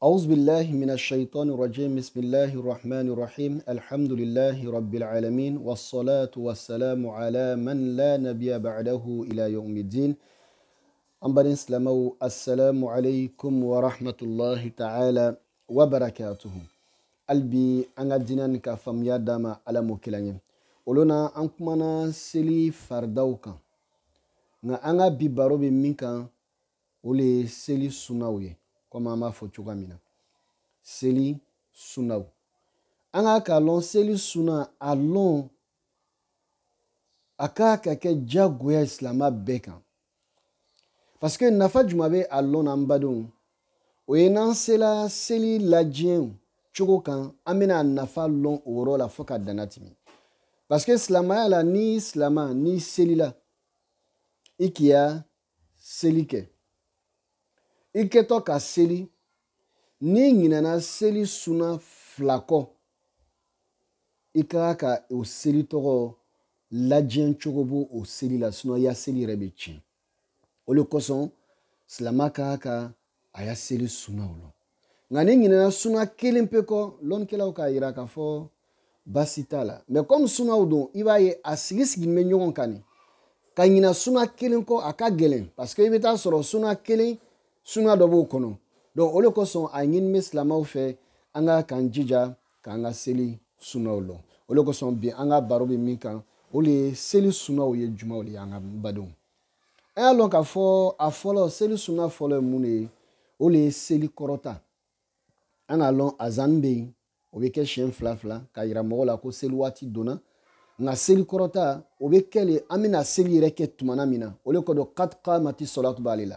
أعوذ بالله من الشيطان الرجيم بسم الله الرحمن الرحيم الحمد لله رب العالمين والصلاة والسلام على من لا نبي بعده إلى يوم الدين أمبرين سلامو السلام عليكم ورحمة الله تعالى وبركاته ألبي أنا دينان كفم يدما على مكلاني ولنا أنكمنا سلي فردوكا نا أنا ببارو bi ولي سلي min komi an b'a fɔ cogoya min na seli sunnaw an k'a k'a lɔn seli sunna a lɔn a k'a ka kɛ diyagoya silama bɛɛ kan paseke nafa juman bɛ a lɔn na an badenw o ye n'an sela seli lajɛw cogo kan an bɛna a nafa lɔn o yɔrɔ la fo ka dana tɛmɛ paseke silamaya la n'i silama n'i selila i k'i ya seli kɛ i kɛtɔ ka seli n'i ɲinɛna seli suna fila kɔ i ka ka ka o seli tɔgɔ lajɛn cogo b'o o seli la sinɔ i ya seli yɛrɛ bɛ tiɲɛ o le kosɔn silama ka ka ka a ya seli sunaw lɔ nka ni ɲinɛna suna kelen pe kɔ lɔnnikɛlaw k'a yira k'a fɔ basi t'a la mɛ kɔmi sunaw don i b'a ye a sigi sigilen bɛ ɲɔgɔn kan de ka ɲina suna kelen kɔ a ka gɛlɛn paseke i bɛ taa sɔrɔ suna kelen sunuya dɔ b'o kɔnɔ o de kosɔn a ɲini bɛ silamɛw fɛ an ka k'an jija k'an e ka seli sunaw lɔ o de kosɔn bi an ka baro bɛ min kan o de ye seli sunaw ye jumaw de ye an ka badenw an y'a lɔn k'a fɔ a fɔlɔ seli suna fɔlɔ ye mun de ye o de ye seli kɔrɔta an k'a lɔn azani bɛ yen o bɛ kɛ siɲɛ fila fila k'a yira mɔgɔw la ko seli waati donna nka seli kɔrɔta o bɛ kɛ le an bɛna seli yɛrɛ kɛ tumana min na o de kɔ don kati kaamati sɔlɔ tun b'ale la.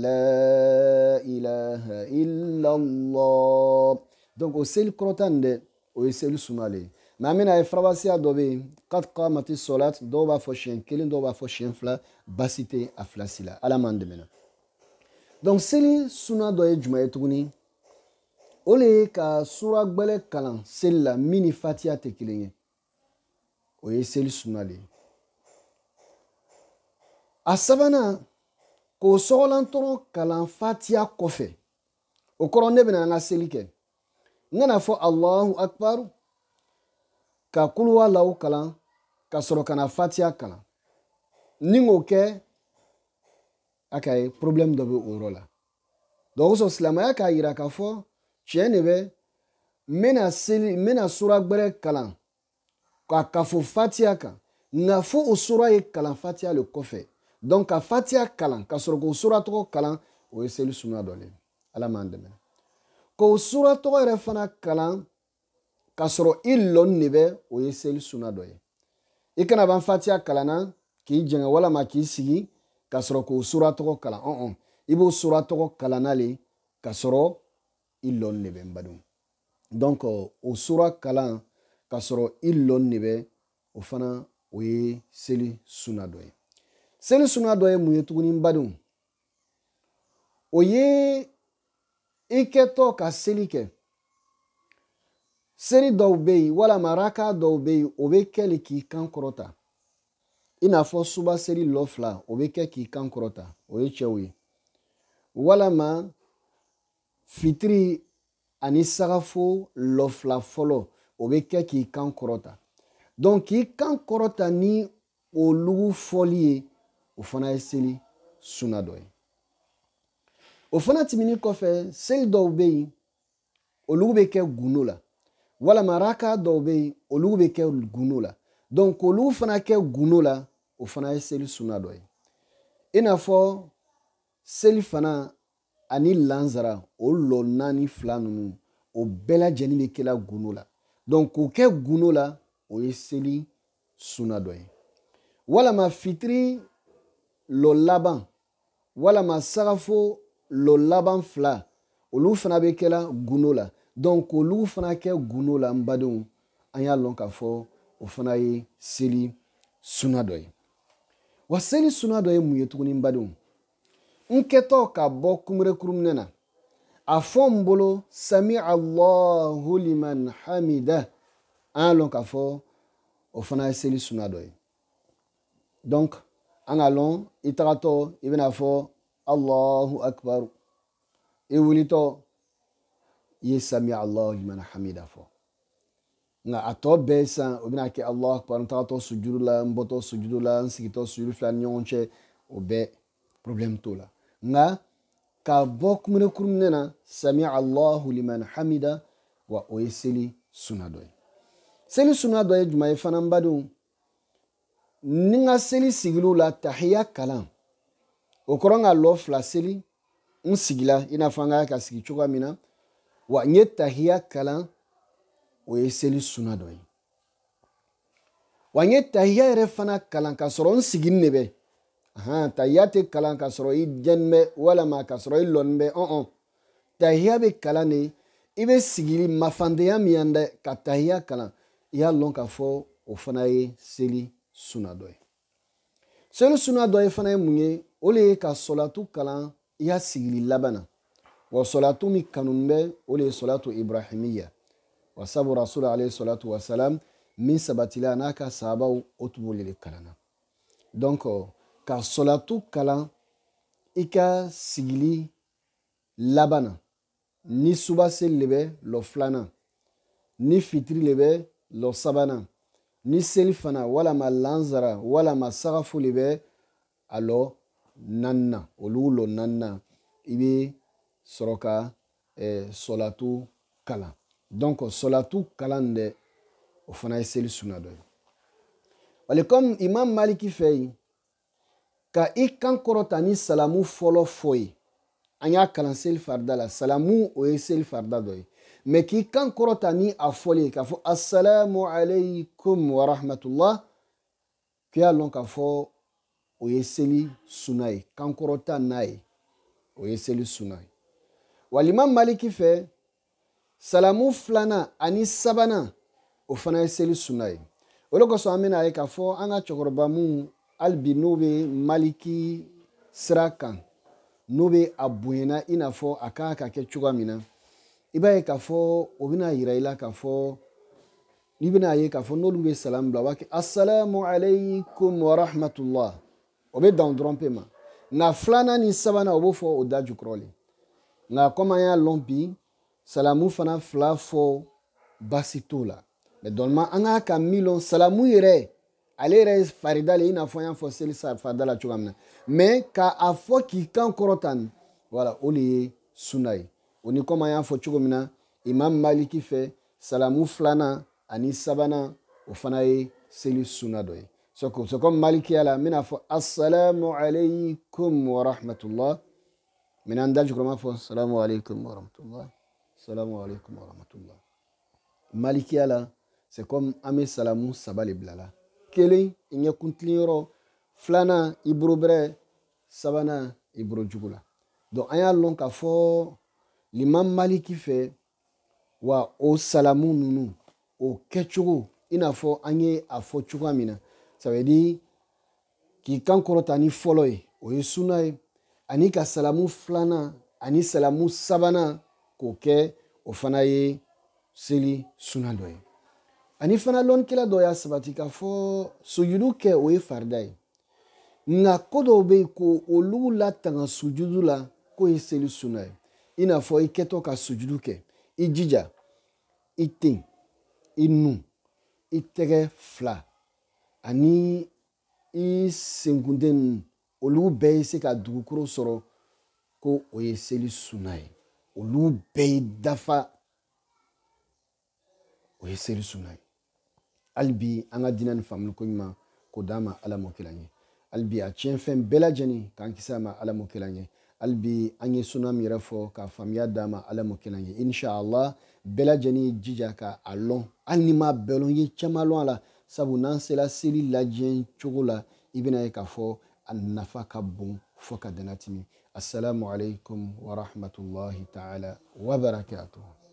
la ilaha illallah donc o seli kɔrɔta nin dɛ o ye seli sumalen maa min na ye farabasiya dɔ bɛ yen kad qamati solat dɔw b'a fɔ siɲɛ kelen dɔw b'a fɔ siɲɛ fila basi tɛ a filasi la ala man dɛmɛ na donc seli suna dɔ ye jumɛn ye tuguni o le ye ka sura gbɛlɛ kalan seli la min ni fatiya tɛ kelen ye o ye seli suna le ye a sabanan k'o sɔgɔlan tɔrɔn kalan fatiya kɔfɛ o kɔrɔ ne bɛna an ka seli kɛ n kana fɔ alahu akbar ka kuluwalaw kalan ka sɔrɔ ka na fatiya kalan ni k'o kɛ a ka ye problème dɔ bɛ o yɔrɔ la donc o kosɔn silamɛya k'a yira k'a fɔ tiɲɛ de bɛ n bɛna seli n bɛna sura gbɛrɛ kalan ka kafo fatiya kan nka fo o sura ye kalan fatiya le kɔfɛ donc ka fatiya kalan ka sɔrɔ k'o suratɔgɔ kalan o ye seli suna dɔ le ala m'an dɛmɛ k'o suratɔgɔ yɛrɛ fana kalan ka sɔrɔ i lɔnni de bɛ o ye seli suna dɔ ye i kana ban fatiya kalan na k'i jɛngɛ walama k'i sigi ka sɔrɔ k'o suratɔgɔ kalan ɔn ɔn i b'o suratɔgɔ kalan na le ka sɔrɔ i lɔnni de bɛ n badenw donc o euh, sura kalan ka sɔrɔ i lɔnni de bɛ o fana o ye seli suna dɔ ye Seli suguya dɔ ye mun ye tuguni n badenw? O ye i kɛtɔ ka seli kɛ. Seli dɔw bɛ yen walama raka dɔw bɛ yen o bɛ kɛli k'i kan kɔrɔta. I n'a fɔ suba seli lɔ fila o bɛ kɛ k'i kan kɔrɔta o ye cɛw ye. Walama fitiri ani sagafo lɔ fila fɔlɔ o bɛ kɛ k'i kan kɔrɔta. Donc k'i kan kɔrɔta ni olugu fɔli ye o fana ye seli suna dɔ ye o fana tɛmɛnen kɔfɛ seli dɔw bɛ yen olu bɛ kɛ gundo la walama raka dɔw bɛ yen olu bɛ kɛ gundo la donc k'olu fana kɛ gundo la o fana ye seli suna dɔ ye i n'a fɔ seli fana ani lansara o lɔ naani fila ninnu o bɛɛ lajɛlen bɛ kɛla gundo la donc k'o kɛ gundo la o ye seli suna dɔ ye walama fitiri Lollaban Wala ma sarafo Lollaban fla O lou fna beke la Gounou la Donk ou lou fna ke gounou la mbadoum Ayan lonk afo O fna e seli sunadoy Wa seli sunadoy mou yetouni mbadoum Mketo ka bok koum rekoum nena Afon mbolo Sami Allah Huliman hamide Ayan lonk afo O fna e seli sunadoy Donk an ka lɔn i tagatɔ i bɛna fɔ alahu akibaru i wulitɔ i ye sami alahu liman hamida fɔ nka a tɔ bɛɛ san o bɛna kɛ alahu akibaru n tagatɔ sujudu la n bɔtɔ sujudu la n sigitɔ sujudu fila ni ɲɔgɔn cɛ o bɛɛ problème t'o la nka ka bɔ kumunekuruminɛ na sami alahu liman hamida wa o ye seli suna dɔ ye seli suna dɔ ye jumɛn ye fana n badenw ni n ka seli sigiliw la tahiya kalan o kɔrɔ n ka lɔ fila seli n sigila i n'a fɔ an ka ka sigi cogoya min na wa n ye tahiya kalan o ye seli suna dɔ ye wa n ye tahiya yɛrɛ fana kalan ka sɔrɔ n sigini de bɛ ahan tahiya tɛ kalan ka sɔrɔ i jɛni bɛ walama ka sɔrɔ i lɔni bɛ ɔn-ɔn tahiya bɛ kalan de i bɛ sigili mafandenya min yan dɛ ka tahiya kalan i y'a lɔn k'a fɔ o fana ye seli suna dɔ ye seli suna dɔ ye fana ye mun ye o le ye ka sɔlatu kalan i ka sigili laban na wa sɔlatu min kanu bɛ o le ye sɔlatu ibrahimiya wa sabu rasulu alayhi salatu wa salam min sabatila n'a ka sahabaw o tun b'o de kalan na donc ka sɔlatu kalan i ka sigili laban na ni suba seli le bɛ lɔ filanan ni fitiri le bɛ lɔ sabanan ni seli fana walama lansara walama sagafu le bɛ a lɔ nanina olu lɔ nanina i bɛ sɔrɔ ka eh, sɔlatu kalan donc sɔlatu kalan nin dɛ o fana ye seli suna dɔ ye wali comme imam maliki fɛ yen ka i kan kɔrɔta ni salamu fɔlɔ fɔ ye an y'a kalan seli farida la salamu o ye seli farida dɔ ye mɛ k'i kan kɔrɔta ni a fɔli ye k'a fɔ assalamu alaykum wa rahmatullah k'i y'a lɔn k'a fɔ o ye seli suna ye kan kɔrɔta n'a ye o ye seli suna ye walima maliki fɛ salamu filanan ani sabanan o fana ye seli suna ye o de kosɔn an bɛna ye k'a fɔ an ka cɛkɔrɔba mun hali bi n'o bɛ maliki sira kan n'o bɛ a bonyana i n'a fɔ a kan ka kɛ cogoya min na. i b'a ye k'a fɔ o bɛna yira i la k'a fɔ n'i bɛna ye k'a fɔ n'olu bɛ salam bila u b'a kɛ asalamu alaykum wa rahmatulah o bɛ dan o dɔrɔn pe ma nka filanan ni sabanan o b'o fɔ o da jukɔrɔ le nka komi an y'a lɔn bi salamu fana fila fɔ baasi t'o la mɛ dɔnima an k'a ka min lɔn salamu yɛrɛ ale yɛrɛ ye farida le i n'a fɔ an y'a fɔ seli farida la cogoya min na mɛ k'a fɔ k'i kan kɔrɔta wala o de ye suna ye. oni koma komi an y'a fɔ cogo min na imam maliki fɛ salamu filanan ani sabanan o fana ye seli suna dɔ ye sɔ komi malikiya la n bɛna fɔ assalamu alaikum wa rahmatulah mina an da jukɔrɔ n b'a fɔ salamu alaikum wa rahmatulah salamu alaikum wa rahmatulah malikiya la c'est comme an bɛ salamu saba de bila la kelen i ɲɛkuntilen yɔrɔ filanan i boro bɛrɛ sabanan i boro jugu la donc an y'a lɔn k'a fɔ. liman maliki fɛ wa o salamu ninnu o kɛcogo i n'a fɔ an ye a fɔ cogoya min na sabadi k'i kan kɔrɔta ni fɔlɔ ye o ye suna ye ani ka salamu filanan ani salamu sabanan k'o kɛ o fana ye seli suna dɔ ye ani fana lɔnnikɛla dɔ y'a sabati k'a fɔ sujudu kɛ o ye farida ye nka ko dɔw bɛ yen ko olu latanga sujudu la k'o ye seli suna ye i n'a fɔ i kɛtɔ ka sojudu kɛ i jija i ten i nu i tɛgɛ fila ani i senkunden ninnu olu bɛɛ ye se ka dugukolo sɔrɔ ko o ye seli suna ye olu bɛɛ ye dafa o ye seli suna ye hali bi an ka diinɛ ni faamuli ko ɲuman k'o d'an ma ala m'o kɛ an ye hali bi a tiɲɛ fɛn bɛɛ lajɛlen k'an kisi a ma ala m'o kɛ ye albi an suna min ka faamuya dama ala m'o inshallah bɛɛ jija ka a anima belon ni ma bɛɛ ye caman lɔn a la sabu n'an sera seli lajɛ cogo la i ye k'a fɔ a nafa ka fo ka dana assalamu alaikum wa rahmatullahi ta'ala wa barakatuh